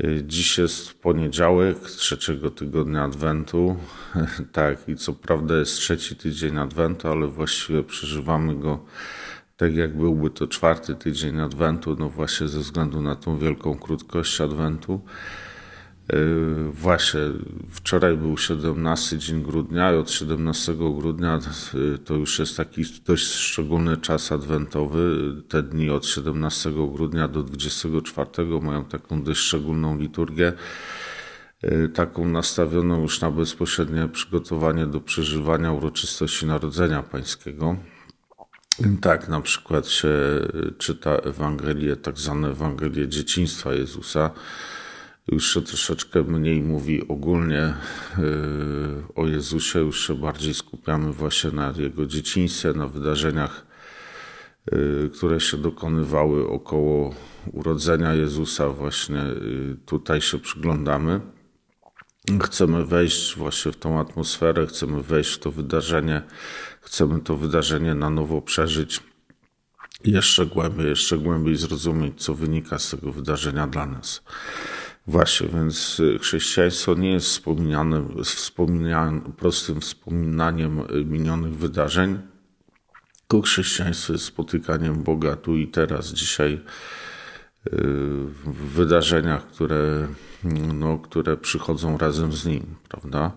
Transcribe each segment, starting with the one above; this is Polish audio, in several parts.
Y, dziś jest poniedziałek trzeciego tygodnia Adwentu. Tak, i co prawda jest trzeci tydzień Adwentu, ale właściwie przeżywamy go tak, jak byłby to czwarty tydzień Adwentu, no właśnie ze względu na tą wielką krótkość Adwentu. Y, właśnie wczoraj był 17 dzień grudnia i od 17 grudnia e, to już jest taki dość szczególny czas adwentowy. Te dni od 17 grudnia do 24 mają taką dość szczególną liturgię, e, taką nastawioną już na bezpośrednie przygotowanie do przeżywania uroczystości Narodzenia Pańskiego. Tak, na przykład się e, czyta Ewangelię, tak zwane Ewangelię dzieciństwa Jezusa już się troszeczkę mniej mówi ogólnie y, o Jezusie, już się bardziej skupiamy właśnie na jego dzieciństwie, na wydarzeniach, y, które się dokonywały około urodzenia Jezusa. Właśnie y, tutaj się przyglądamy. Chcemy wejść właśnie w tą atmosferę, chcemy wejść w to wydarzenie, chcemy to wydarzenie na nowo przeżyć. Jeszcze głębiej, jeszcze głębiej zrozumieć, co wynika z tego wydarzenia dla nas. Właśnie, więc y, chrześcijaństwo nie jest wspominane, wspominane prostym wspominaniem y, minionych wydarzeń, tylko chrześcijaństwo jest spotykaniem Boga tu i teraz, dzisiaj y, w wydarzeniach, które, no, które przychodzą razem z Nim, prawda?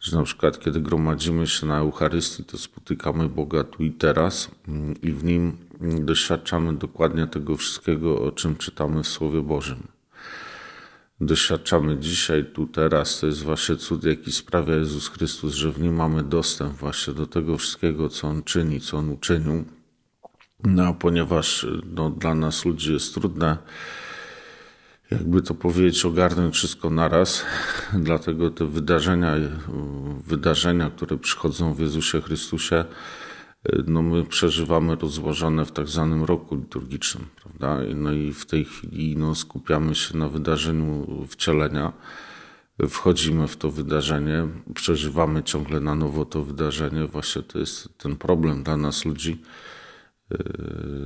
Że na przykład, kiedy gromadzimy się na Eucharystii, to spotykamy Boga tu i teraz mm, i w Nim mm, doświadczamy dokładnie tego wszystkiego, o czym czytamy w Słowie Bożym doświadczamy dzisiaj, tu, teraz, to jest właśnie cud, jaki sprawia Jezus Chrystus, że w nim mamy dostęp właśnie do tego wszystkiego, co On czyni, co On uczynił. No, ponieważ no, dla nas ludzi jest trudne, jakby to powiedzieć, ogarnąć wszystko naraz. Dlatego te wydarzenia, wydarzenia, które przychodzą w Jezusie Chrystusie, E, no my przeżywamy rozłożone w tak zwanym roku liturgicznym, prawda? No i w tej chwili no, skupiamy się na wydarzeniu wcielenia, wchodzimy w to wydarzenie, przeżywamy ciągle na nowo to wydarzenie. Właśnie to jest ten problem dla nas ludzi, e,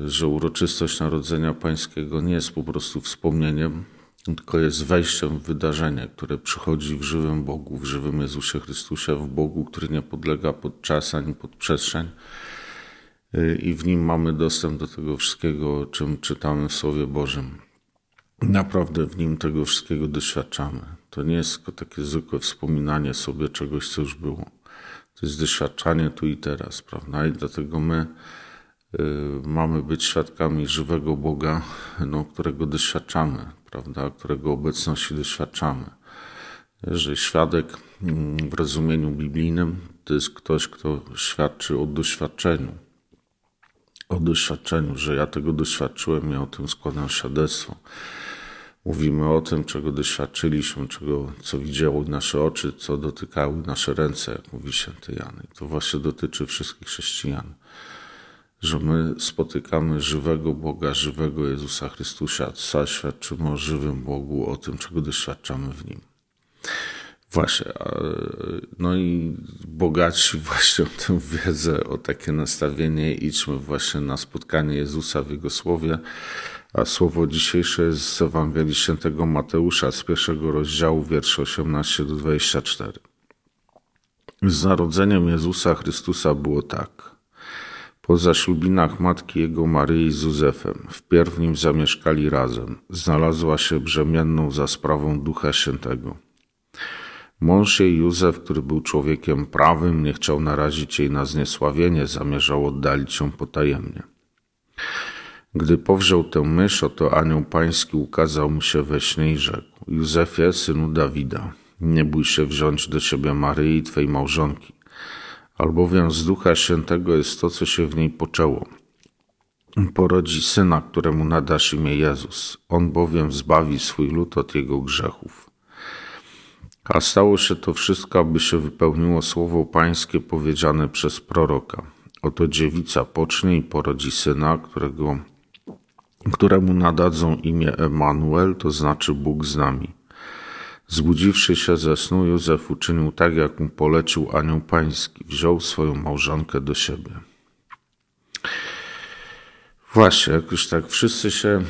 że uroczystość Narodzenia Pańskiego nie jest po prostu wspomnieniem, tylko jest wejściem w wydarzenie, które przychodzi w żywym Bogu, w żywym Jezusie Chrystusie, w Bogu, który nie podlega pod czas ani pod przestrzeń. Y, I w nim mamy dostęp do tego wszystkiego, o czym czytamy w Słowie Bożym. Naprawdę w nim tego wszystkiego doświadczamy. To nie jest tylko takie zwykłe wspominanie sobie czegoś, co już było. To jest doświadczanie tu i teraz, prawda? I dlatego my y, mamy być świadkami żywego Boga, no, którego doświadczamy prawda, którego obecności doświadczamy. Że świadek mm, w rozumieniu biblijnym to jest ktoś, kto świadczy o doświadczeniu. O doświadczeniu, że ja tego doświadczyłem, ja o tym składam świadectwo. Mówimy o tym, czego doświadczyliśmy, czego, co widziały nasze oczy, co dotykały nasze ręce, jak mówi święty Jan. I to właśnie dotyczy wszystkich chrześcijan że my spotykamy żywego Boga, żywego Jezusa Chrystusa, świadczymy o żywym Bogu, o tym, czego doświadczamy w Nim. Właśnie, no i bogaci właśnie o tę wiedzę, o takie nastawienie, idźmy właśnie na spotkanie Jezusa w Jego Słowie, a słowo dzisiejsze jest z Ewangelii Świętego Mateusza z pierwszego rozdziału, wiersze 18 do 24. Z narodzeniem Jezusa Chrystusa było tak – po zaślubinach matki jego Maryi z Józefem, wpierw nim zamieszkali razem, znalazła się brzemienną za sprawą Ducha Świętego. Mąż jej Józef, który był człowiekiem prawym, nie chciał narazić jej na zniesławienie, zamierzał oddalić ją potajemnie. Gdy powziął tę mysz, oto anioł pański ukazał mu się we śnie i rzekł: Józefie, synu Dawida, nie bój się wziąć do siebie Maryi, twej małżonki albowiem z Ducha Świętego jest to, co się w niej poczęło. Porodzi syna, któremu nadasz imię Jezus. On bowiem zbawi swój lud od jego grzechów. A stało się to wszystko, aby się wypełniło słowo pańskie powiedziane przez proroka. Oto dziewica pocznie i porodzi syna, którego, któremu nadadzą imię Emanuel, to znaczy Bóg z nami. Zbudziwszy się ze snu, Józef uczynił tak, jak mu polecił anioł pański. Wziął swoją małżonkę do siebie. Właśnie, jak już tak wszyscy się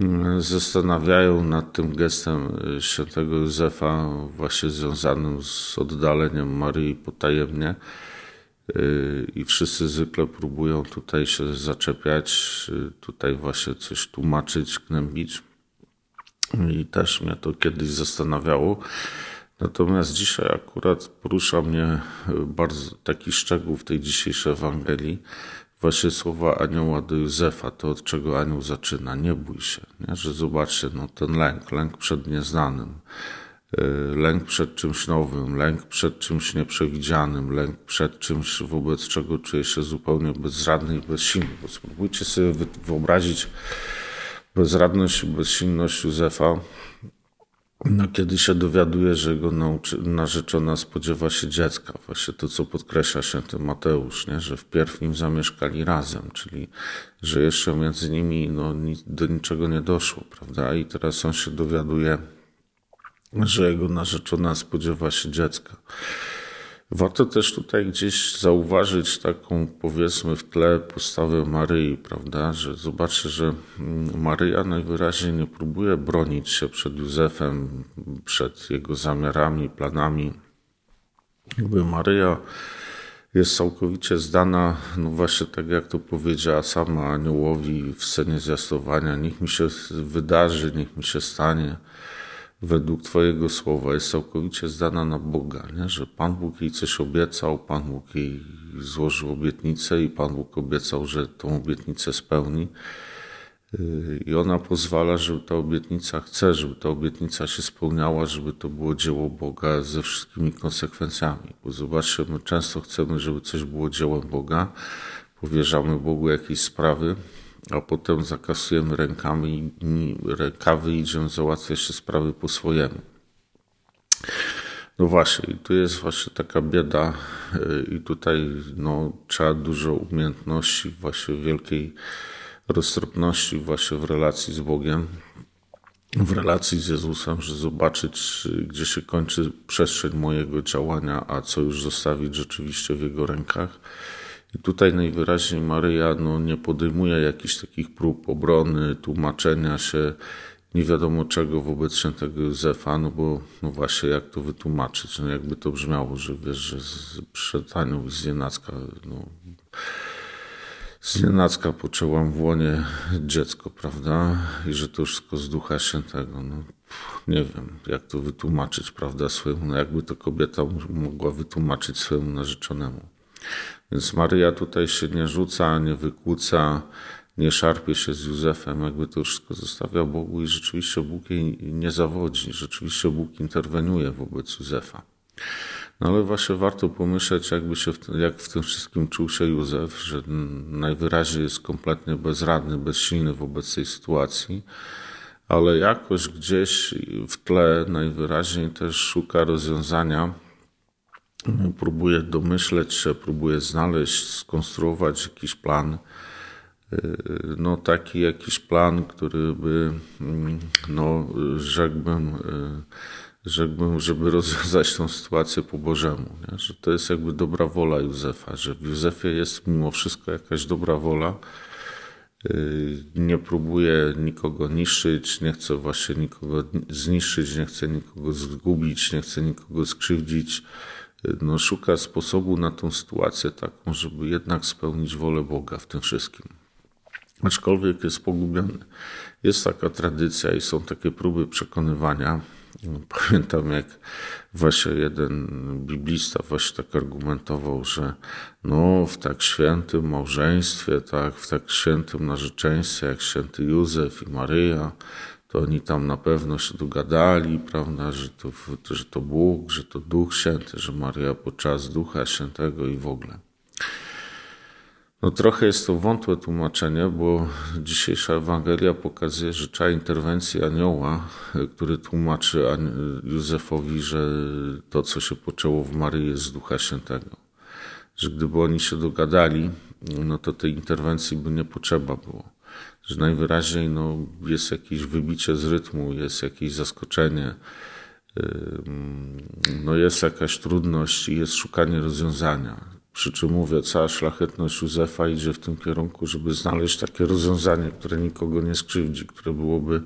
mm, zastanawiają nad tym gestem y, świętego Józefa, właśnie związanym z oddaleniem Marii potajemnie, y, i wszyscy zwykle próbują tutaj się zaczepiać, y, tutaj właśnie coś tłumaczyć, gnębić i też mnie to kiedyś zastanawiało. Natomiast dzisiaj akurat porusza mnie y, bardzo taki szczegół w tej dzisiejszej Ewangelii, właśnie słowa anioła do Józefa, to od czego anioł zaczyna, nie bój się, nie? że zobaczcie, no ten lęk, lęk przed nieznanym, y, lęk przed czymś nowym, lęk przed czymś nieprzewidzianym, lęk przed czymś, wobec czego czuję się zupełnie bezradny i bezsilny, bo spróbujcie sobie wyobrazić, bezradność, bezsilność Józefa. No, kiedy się dowiaduje, że jego nauczy, narzeczona spodziewa się dziecka, właśnie to, co podkreśla się ten Mateusz, nie? że wpierw nim zamieszkali razem, czyli że jeszcze między nimi no, do niczego nie doszło, prawda? I teraz on się dowiaduje, że jego narzeczona spodziewa się dziecka. Warto też tutaj gdzieś zauważyć taką, powiedzmy, w tle postawę Maryi, prawda? Że zobaczy, że mm, Maryja najwyraźniej nie próbuje bronić się przed Józefem, przed jego zamiarami, planami. Jakby Maryja jest całkowicie zdana, no właśnie tak jak to powiedziała sama aniołowi w scenie zjastowania: niech mi się wydarzy, niech mi się stanie według Twojego słowa jest całkowicie zdana na Boga, nie? że Pan Bóg jej coś obiecał, Pan Bóg jej złożył obietnicę i Pan Bóg obiecał, że tą obietnicę spełni. Y, I ona pozwala, żeby ta obietnica chce, żeby ta obietnica się spełniała, żeby to było dzieło Boga ze wszystkimi konsekwencjami. Bo zobaczcie, my często chcemy, żeby coś było dziełem Boga, powierzamy Bogu jakieś sprawy, a potem zakasujemy rękami, rękawy i idziemy załatwiać się sprawy po swojemu. No właśnie, tu jest właśnie taka bieda y, i tutaj no, trzeba dużo umiejętności, właśnie wielkiej roztropności właśnie w relacji z Bogiem, w relacji z Jezusem, żeby zobaczyć, y, gdzie się kończy przestrzeń mojego działania, a co już zostawić rzeczywiście w Jego rękach. I tutaj najwyraźniej Maryja no, nie podejmuje jakichś takich prób obrony, tłumaczenia się, nie wiadomo czego wobec świętego Józefa, no bo no właśnie jak to wytłumaczyć, no jakby to brzmiało, że wiesz, że z, przed Anią z nienacka, no, z nienacka poczęłam w łonie dziecko, prawda, i że to wszystko z Ducha Świętego, no nie wiem, jak to wytłumaczyć, prawda, swojemu, no jakby to kobieta mogła wytłumaczyć swojemu narzeczonemu. Więc Maria tutaj się nie rzuca, nie wykłóca, nie szarpie się z Józefem, jakby to wszystko zostawia Bogu i rzeczywiście Bóg jej nie zawodzi, rzeczywiście Bóg interweniuje wobec Józefa. No ale właśnie warto pomyśleć, jakby się w tym, jak w tym wszystkim czuł się Józef, że najwyraźniej jest kompletnie bezradny, bezsilny wobec tej sytuacji, ale jakoś gdzieś w tle najwyraźniej też szuka rozwiązania, próbuję domyśleć się, próbuję znaleźć, skonstruować jakiś plan. Y, no, taki jakiś plan, który by, mm, no, rzekłbym, y, rzekłbym, żeby rozwiązać tą sytuację po Bożemu. Nie? Że to jest jakby dobra wola Józefa, że w Józefie jest mimo wszystko jakaś dobra wola. Y, nie próbuje nikogo niszczyć, nie chce właśnie nikogo zniszczyć, nie chce nikogo zgubić, nie chce nikogo skrzywdzić no, szuka sposobu na tą sytuację taką, żeby jednak spełnić wolę Boga w tym wszystkim. Aczkolwiek jest pogubiony. Jest taka tradycja i są takie próby przekonywania. Mm, pamiętam, jak właśnie jeden biblista właśnie tak argumentował, że no w tak świętym małżeństwie, tak, w tak świętym narzeczeństwie jak święty Józef i Maryja, to oni tam na pewno się dogadali, prawda, że to, że to Bóg, że to Duch Święty, że Maria podczas Ducha Świętego i w ogóle. No trochę jest to wątłe tłumaczenie, bo dzisiejsza Ewangelia pokazuje, że trzeba interwencji anioła, który tłumaczy Józefowi, że to, co się poczęło w Maryi jest z Ducha Świętego. Że gdyby oni się dogadali, no to tej interwencji by nie potrzeba było że najwyraźniej no, jest jakieś wybicie z rytmu, jest jakieś zaskoczenie, no, jest jakaś trudność i jest szukanie rozwiązania. Przy czym mówię, cała szlachetność Józefa idzie w tym kierunku, żeby znaleźć takie rozwiązanie, które nikogo nie skrzywdzi, które byłoby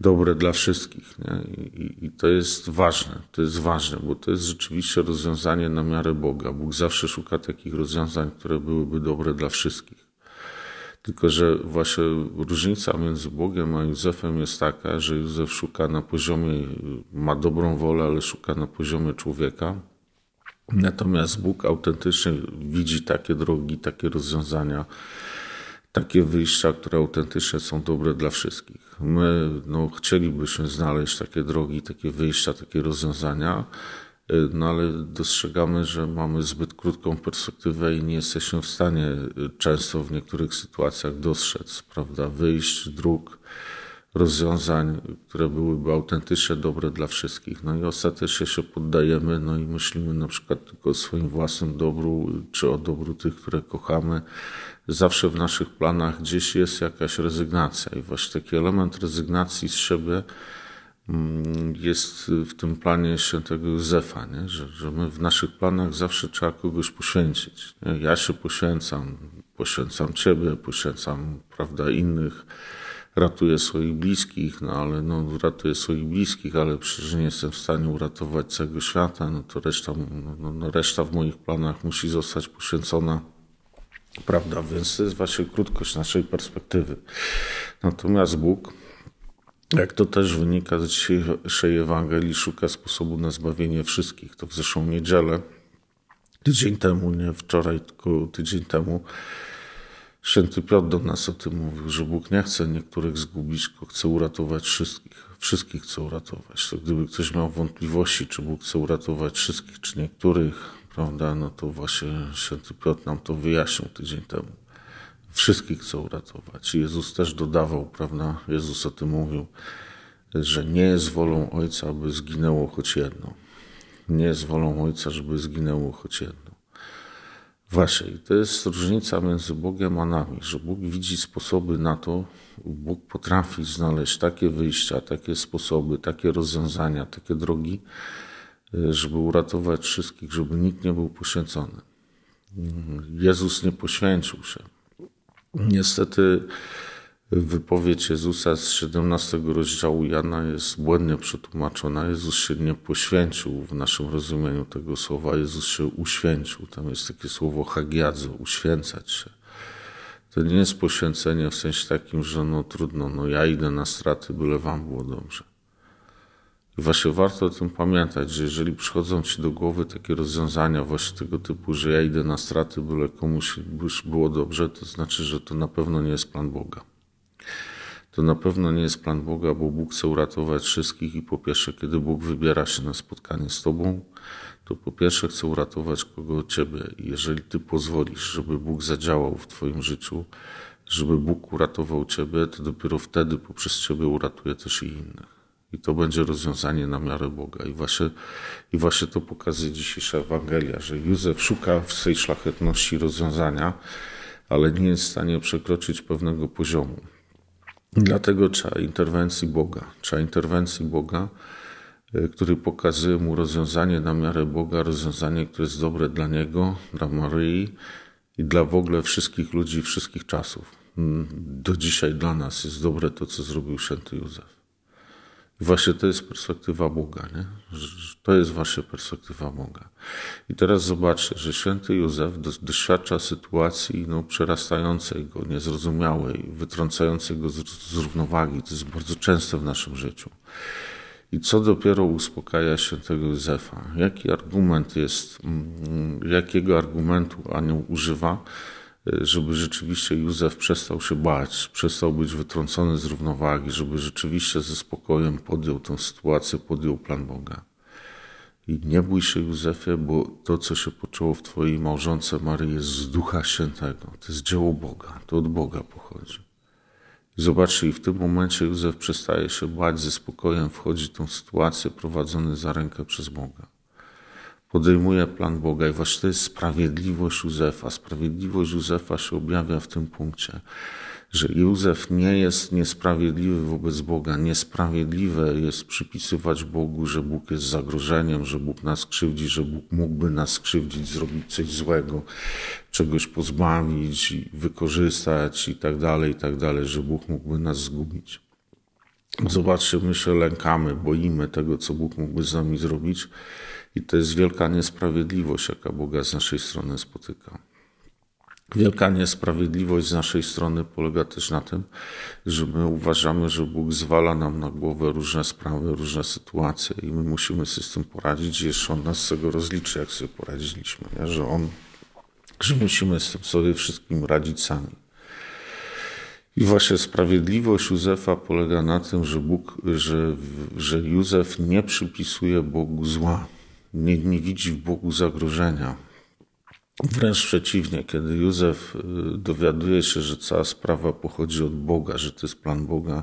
dobre dla wszystkich. Nie? I, I, to jest ważne, to jest ważne, bo to jest rzeczywiście rozwiązanie na miarę Boga. Bóg zawsze szuka takich rozwiązań, które byłyby dobre dla wszystkich. Tylko, że właśnie różnica między Bogiem a Józefem jest taka, że Józef szuka na poziomie, ma dobrą wolę, ale szuka na poziomie człowieka. Natomiast Bóg autentycznie widzi takie drogi, takie rozwiązania, takie wyjścia, które autentycznie są dobre dla wszystkich. My no, chcielibyśmy znaleźć takie drogi, takie wyjścia, takie rozwiązania, Y, no ale dostrzegamy, że mamy zbyt krótką perspektywę i nie jesteśmy w stanie y, często w niektórych sytuacjach dostrzec, prawda, wyjść, dróg, rozwiązań, które byłyby autentycznie dobre dla wszystkich. No i ostatecznie się poddajemy, no i myślimy na przykład tylko o swoim własnym dobru, czy o dobru tych, które kochamy. Zawsze w naszych planach gdzieś jest jakaś rezygnacja i właśnie taki element rezygnacji z siebie, Mm, jest w tym planie świętego Józefa, nie? Że, że my w naszych planach zawsze trzeba kogoś poświęcić. Ja się poświęcam, poświęcam Ciebie, poświęcam prawda, innych, ratuję swoich bliskich, no ale no, ratuję swoich bliskich, ale przecież nie jestem w stanie uratować całego świata, no to reszta, no, no, no reszta w moich planach musi zostać poświęcona prawda? Więc to jest właśnie krótkość naszej perspektywy. Natomiast Bóg jak to też wynika z dzisiejszej Ewangelii, szuka sposobu na zbawienie wszystkich. To w zeszłą niedzielę, tydzień temu, nie wczoraj, tylko tydzień temu, święty Piotr do nas o tym mówił, że Bóg nie chce niektórych zgubić, tylko chce uratować wszystkich. Wszystkich chce uratować. To gdyby ktoś miał wątpliwości, czy Bóg chce uratować wszystkich, czy niektórych, prawda, no to właśnie święty Piotr nam to wyjaśnił tydzień temu wszystkich chce uratować. Jezus też dodawał, prawda? Jezus o tym mówił, że nie jest wolą Ojca, aby zginęło choć jedno. Nie jest wolą Ojca, żeby zginęło choć jedno. Właśnie, i to jest różnica między Bogiem a nami, że Bóg widzi sposoby na to, Bóg potrafi znaleźć takie wyjścia, takie sposoby, takie rozwiązania, takie drogi, żeby uratować wszystkich, żeby nikt nie był poświęcony. Jezus nie poświęcił się. Niestety wypowiedź Jezusa z 17 rozdziału Jana jest błędnie przetłumaczona. Jezus się nie poświęcił w naszym rozumieniu tego słowa. Jezus się uświęcił. Tam jest takie słowo hagiadzo, uświęcać się. To nie jest poświęcenie w sensie takim, że no trudno, no ja idę na straty, byle wam było dobrze właśnie warto o tym pamiętać, że jeżeli przychodzą ci do głowy takie rozwiązania właśnie tego typu, że ja idę na straty, byle komuś już było dobrze, to znaczy, że to na pewno nie jest plan Boga. To na pewno nie jest plan Boga, bo Bóg chce uratować wszystkich i po pierwsze, kiedy Bóg wybiera się na spotkanie z Tobą, to po pierwsze chce uratować kogo Ciebie. I jeżeli Ty pozwolisz, żeby Bóg zadziałał w Twoim życiu, żeby Bóg uratował Ciebie, to dopiero wtedy poprzez Ciebie uratuje też i innych. I to będzie rozwiązanie na miarę Boga. I właśnie, i właśnie to pokazuje dzisiejsza Ewangelia, że Józef szuka w swej szlachetności rozwiązania, ale nie jest w stanie przekroczyć pewnego poziomu. dlatego trzeba interwencji Boga. Trzeba interwencji Boga, e, który pokazuje mu rozwiązanie na miarę Boga, rozwiązanie, które jest dobre dla niego, dla Maryi i dla w ogóle wszystkich ludzi, wszystkich czasów. Mm, do dzisiaj dla nas jest dobre to, co zrobił święty Józef. I właśnie to jest perspektywa Boga, nie? To jest właśnie perspektywa Boga. I teraz zobaczcie, że święty Józef doświadcza sytuacji no, przerastającej go, niezrozumiałej, wytrącającej go z, z równowagi. To jest bardzo częste w naszym życiu. I co dopiero uspokaja świętego Józefa? Jaki argument jest, mm, jakiego argumentu anioł używa, E, żeby rzeczywiście Józef przestał się bać, przestał być wytrącony z równowagi, żeby rzeczywiście ze spokojem podjął tę sytuację, podjął plan Boga. I nie bój się, Józefie, bo to, co się poczęło w Twojej małżonce Maryi, jest z Ducha Świętego. To jest dzieło Boga, to od Boga pochodzi. I zobaczcie, i w tym momencie Józef przestaje się bać, ze spokojem wchodzi w tą sytuację prowadzony za rękę przez Boga podejmuje plan Boga. I właśnie to jest sprawiedliwość Józefa. Sprawiedliwość Józefa się objawia w tym punkcie, że Józef nie jest niesprawiedliwy wobec Boga. Niesprawiedliwe jest przypisywać Bogu, że Bóg jest zagrożeniem, że Bóg nas krzywdzi, że Bóg mógłby nas krzywdzić, zrobić coś złego, czegoś pozbawić, wykorzystać i tak dalej, i tak dalej, że Bóg mógłby nas zgubić. Zobaczcie, my się lękamy, boimy tego, co Bóg mógłby z nami zrobić i to jest wielka niesprawiedliwość, jaka Boga z naszej strony spotyka. Wielka niesprawiedliwość z naszej strony polega też na tym, że my uważamy, że Bóg zwala nam na głowę różne sprawy, różne sytuacje i my musimy sobie z tym poradzić, jeszcze On nas z tego rozliczy, jak sobie poradziliśmy, nie? że On, że musimy z tym sobie wszystkim radzić sami. I właśnie sprawiedliwość Józefa polega na tym, że Bóg, że, że Józef nie przypisuje Bogu zła nie, nie widzi w Bogu zagrożenia. Wręcz przeciwnie, kiedy Józef y, dowiaduje się, że cała sprawa pochodzi od Boga, że to jest plan Boga,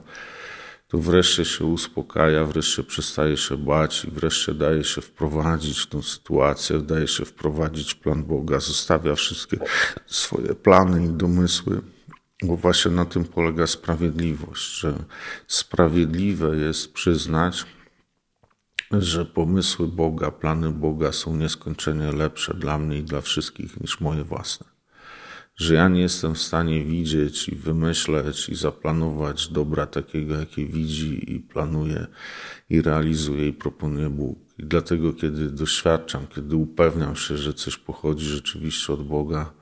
to wreszcie się uspokaja, wreszcie przestaje się bać i wreszcie daje się wprowadzić w tą sytuację, daje się wprowadzić plan Boga, zostawia wszystkie swoje plany i domysły, bo właśnie na tym polega sprawiedliwość, że sprawiedliwe jest przyznać, że pomysły Boga, plany Boga są nieskończenie lepsze dla mnie i dla wszystkich niż moje własne. Że ja nie jestem w stanie widzieć i wymyśleć i zaplanować dobra takiego, jakie widzi i planuje i realizuje i proponuje Bóg. I dlatego, kiedy doświadczam, kiedy upewniam się, że coś pochodzi rzeczywiście od Boga,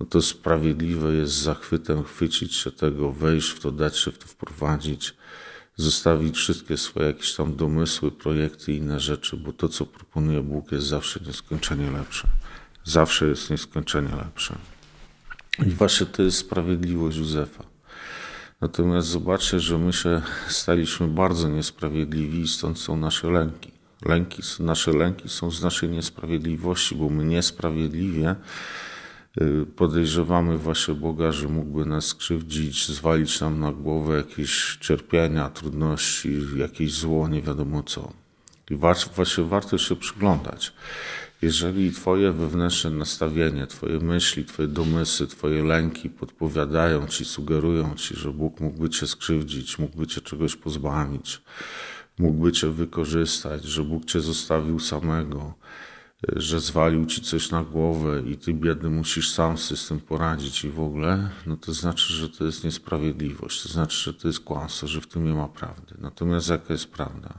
no to sprawiedliwe jest z zachwytem chwycić się tego, wejść w to, dać się w to wprowadzić zostawić wszystkie swoje jakieś tam domysły, projekty i inne rzeczy, bo to, co proponuje Bóg, jest zawsze nieskończenie lepsze. Zawsze jest nieskończenie lepsze. I właśnie to jest sprawiedliwość Józefa. Natomiast zobaczcie, że my się staliśmy bardzo niesprawiedliwi i stąd są nasze lęki. lęki. Nasze lęki są z naszej niesprawiedliwości, bo my niesprawiedliwie Y, podejrzewamy właśnie Boga, że mógłby nas skrzywdzić, zwalić nam na głowę jakieś cierpienia, trudności, jakieś zło, nie wiadomo co. I właśnie warto się przyglądać. Jeżeli Twoje wewnętrzne nastawienie, Twoje myśli, Twoje domysły, Twoje lęki podpowiadają Ci, sugerują Ci, że Bóg mógłby Cię skrzywdzić, mógłby Cię czegoś pozbawić, mógłby Cię wykorzystać, że Bóg Cię zostawił samego, że zwalił ci coś na głowę i ty biedny musisz sam sobie z tym poradzić i w ogóle, no to znaczy, że to jest niesprawiedliwość, to znaczy, że to jest kłamstwo, że w tym nie ma prawdy. Natomiast jaka jest prawda?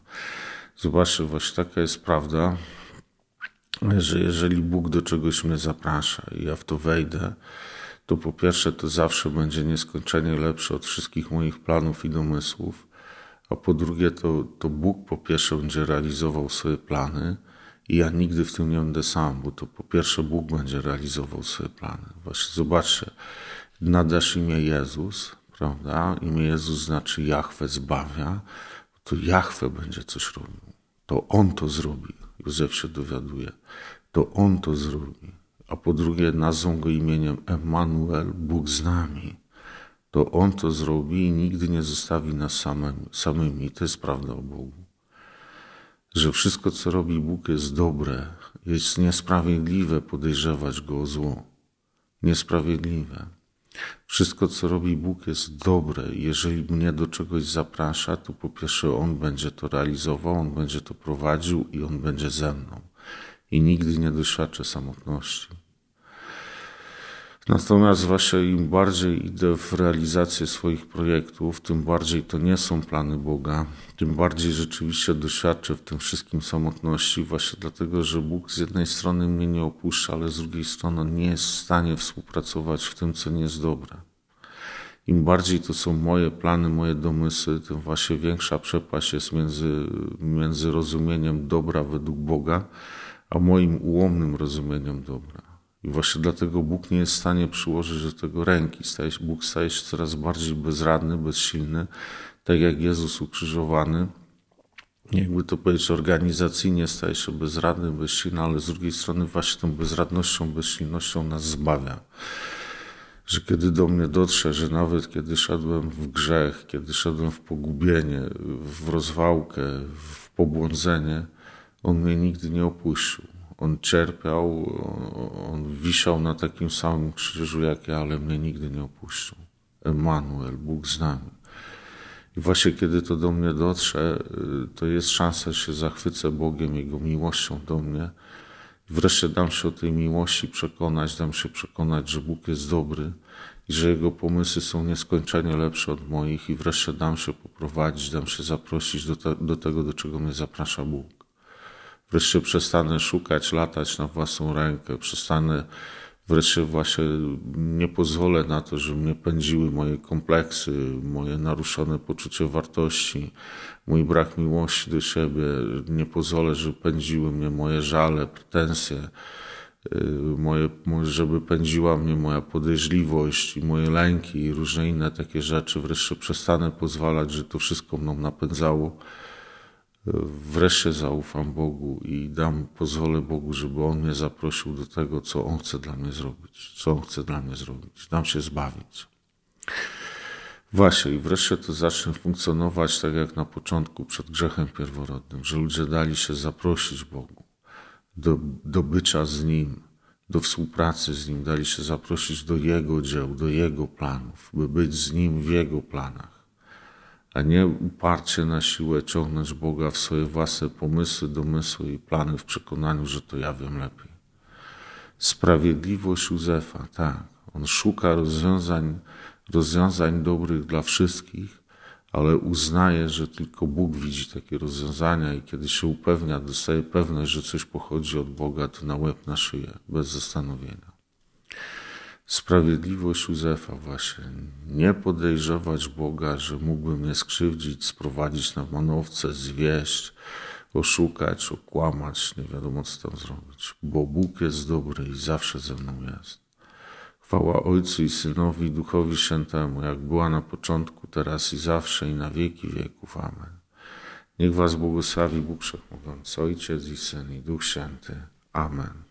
Zobaczcie, właśnie taka jest prawda, że jeżeli Bóg do czegoś mnie zaprasza i ja w to wejdę, to po pierwsze to zawsze będzie nieskończenie lepsze od wszystkich moich planów i domysłów, a po drugie to, to Bóg po pierwsze będzie realizował swoje plany, i ja nigdy w tym nie będę sam, bo to po pierwsze Bóg będzie realizował swoje plany. Właśnie zobaczcie, nadasz imię Jezus, prawda? Imię Jezus znaczy Jahwe zbawia, to Jahwe będzie coś robił. To On to zrobi. Józef się dowiaduje. To On to zrobi. A po drugie, nazwą go imieniem Emanuel, Bóg z nami. To On to zrobi i nigdy nie zostawi nas samymi. samymi. To jest prawda o Bogu że wszystko, co robi Bóg, jest dobre. Jest niesprawiedliwe podejrzewać go o zło. Niesprawiedliwe. Wszystko, co robi Bóg, jest dobre. Jeżeli mnie do czegoś zaprasza, to po pierwsze On będzie to realizował, On będzie to prowadził i On będzie ze mną. I nigdy nie doświadczę samotności. Natomiast właśnie im bardziej idę w realizację swoich projektów, tym bardziej to nie są plany Boga, tym bardziej rzeczywiście doświadczę w tym wszystkim samotności, właśnie dlatego, że Bóg z jednej strony mnie nie opuszcza, ale z drugiej strony nie jest w stanie współpracować w tym, co nie jest dobre. Im bardziej to są moje plany, moje domysły, tym właśnie większa przepaść jest między, między rozumieniem dobra według Boga, a moim ułomnym rozumieniem dobra. I właśnie dlatego Bóg nie jest w stanie przyłożyć do tego ręki. Staje się, Bóg staje się coraz bardziej bezradny, bezsilny, tak jak Jezus ukrzyżowany. Jakby to powiedzieć, organizacyjnie staje się bezradny, bezsilny, ale z drugiej strony właśnie tą bezradnością, bezsilnością nas zbawia. Że kiedy do mnie dotrze, że nawet kiedy szedłem w grzech, kiedy szedłem w pogubienie, w rozwałkę, w pobłądzenie, On mnie nigdy nie opuścił on cierpiał, on wisiał na takim samym krzyżu jak ja, ale mnie nigdy nie opuścił. Emanuel, Bóg z nami. I właśnie kiedy to do mnie dotrze, to jest szansa, że się zachwycę Bogiem, Jego miłością do mnie. Wreszcie dam się o tej miłości przekonać, dam się przekonać, że Bóg jest dobry i że Jego pomysły są nieskończenie lepsze od moich i wreszcie dam się poprowadzić, dam się zaprosić do, te, do tego, do czego mnie zaprasza Bóg wreszcie przestanę szukać, latać na własną rękę, przestanę wreszcie właśnie nie pozwolę na to, żeby mnie pędziły moje kompleksy, moje naruszone poczucie wartości, mój brak miłości do siebie, nie pozwolę, żeby pędziły mnie moje żale, pretensje, y, moje, żeby pędziła mnie moja podejrzliwość i moje lęki i różne inne takie rzeczy. Wreszcie przestanę pozwalać, że to wszystko mną napędzało wreszcie zaufam Bogu i dam, pozwolę Bogu, żeby On mnie zaprosił do tego, co On chce dla mnie zrobić, co On chce dla mnie zrobić, dam się zbawić. Właśnie, i wreszcie to zacznie funkcjonować tak jak na początku, przed grzechem pierworodnym, że ludzie dali się zaprosić Bogu do, do bycia z Nim, do współpracy z Nim, dali się zaprosić do Jego dzieł, do Jego planów, by być z Nim w Jego planach a nie uparcie na siłę ciągnąć Boga w swoje własne pomysły, domysły i plany w przekonaniu, że to ja wiem lepiej. Sprawiedliwość Józefa, tak. On szuka rozwiązań, rozwiązań dobrych dla wszystkich, ale uznaje, że tylko Bóg widzi takie rozwiązania i kiedy się upewnia, dostaje pewność, że coś pochodzi od Boga, to na łeb na szyję, bez zastanowienia. Sprawiedliwość Józefa właśnie. Nie podejrzewać Boga, że mógłby mnie skrzywdzić, sprowadzić na manowce, zwieść, oszukać, okłamać, nie wiadomo co tam zrobić. Bo Bóg jest dobry i zawsze ze mną jest. Chwała Ojcu i Synowi i Duchowi Świętemu, jak była na początku, teraz i zawsze i na wieki wieków. Amen. Niech was błogosławi Bóg Wszechmogący, Ojciec i Syn i Duch Święty. Amen.